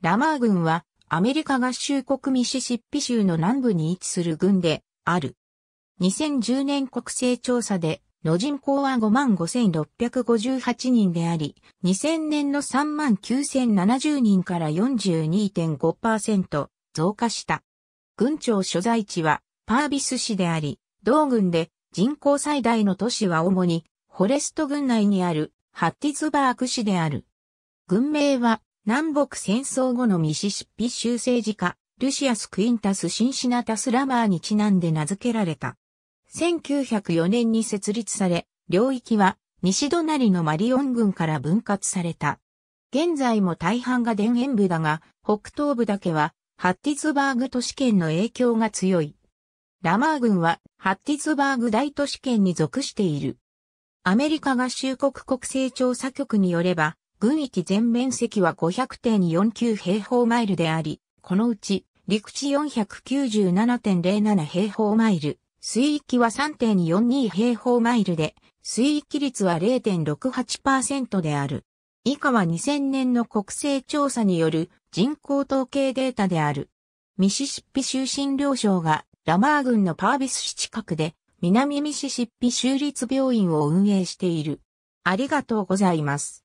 ラマー軍はアメリカ合衆国ミシシッピ州の南部に位置する軍である。2010年国勢調査での人口は55,658人であり、2000年の39,070人から42.5%増加した。軍庁所在地はパービス市であり、同軍で人口最大の都市は主にフォレスト軍内にあるハッティズバーク市である。軍名は南北戦争後のミシシッピ州政治家、ルシアス・クインタス・シンシナタス・ラマーにちなんで名付けられた。1904年に設立され、領域は西隣のマリオン軍から分割された。現在も大半が田園部だが、北東部だけはハッティズバーグ都市圏の影響が強い。ラマー軍はハッティズバーグ大都市圏に属している。アメリカ合衆国国勢調査局によれば、軍域全面積は500.49平方マイルであり、このうち陸地497.07平方マイル、水域は3.42平方マイルで、水域率は0.68%である。以下は2000年の国勢調査による人口統計データである。ミシシッピ州診療省がラマー郡のパービス市近くで南ミシシッピ州立病院を運営している。ありがとうございます。